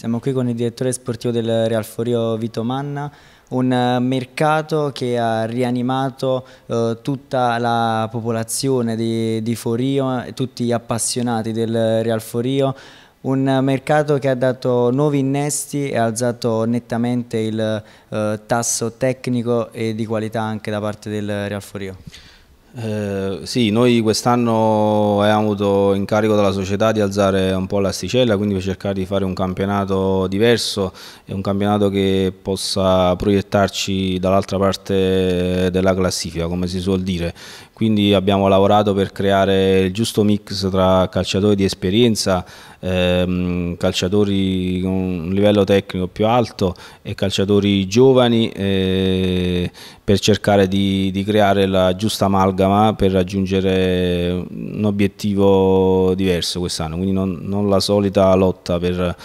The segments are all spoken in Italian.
Siamo qui con il direttore sportivo del Real Forio Vito Manna, un eh, mercato che ha rianimato eh, tutta la popolazione di, di Forio, eh, tutti gli appassionati del Real Forio, un eh, mercato che ha dato nuovi innesti e ha alzato nettamente il eh, tasso tecnico e di qualità anche da parte del Real Forio. Eh, sì, noi quest'anno abbiamo avuto incarico dalla società di alzare un po' l'asticella, quindi per cercare di fare un campionato diverso e un campionato che possa proiettarci dall'altra parte della classifica, come si suol dire. Quindi abbiamo lavorato per creare il giusto mix tra calciatori di esperienza ehm, calciatori con un livello tecnico più alto e calciatori giovani eh, per cercare di, di, creare la giusta amalgama per raggiungere un obiettivo diverso quest'anno, quindi non, non, la solita lotta per,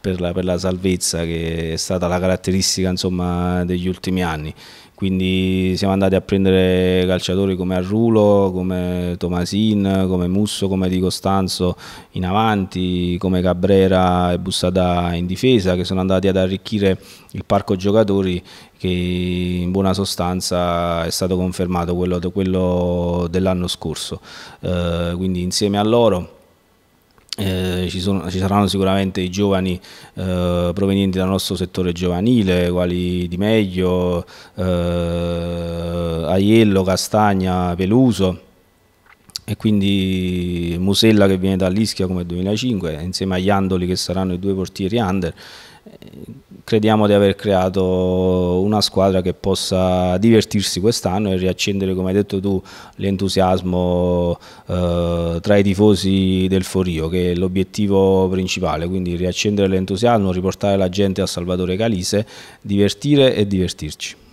per, la, per, la, salvezza che è stata la caratteristica insomma, degli ultimi anni quindi siamo andati a prendere calciatori come Arrulo, come Tomasin, come Musso, come Di Costanzo in avanti, come Cabrera e Bussada in difesa che sono andati ad arricchire il parco giocatori che in buona sostanza è stato confermato quello, quello dell'anno scorso, eh, quindi insieme a loro eh, ci, sono, ci, saranno sicuramente i giovani eh, provenienti dal nostro settore giovanile, quali Di Meglio, eh, Aiello, Castagna, Peluso e quindi Musella che viene dall'Ischia come 2005 insieme a Iandoli che saranno i due portieri under crediamo di aver creato una squadra che possa divertirsi quest'anno e riaccendere, come hai detto tu, l'entusiasmo eh, tra i tifosi del Forio, che è l'obiettivo principale, quindi riaccendere l'entusiasmo, riportare la gente a Salvatore Calise, divertire e divertirci.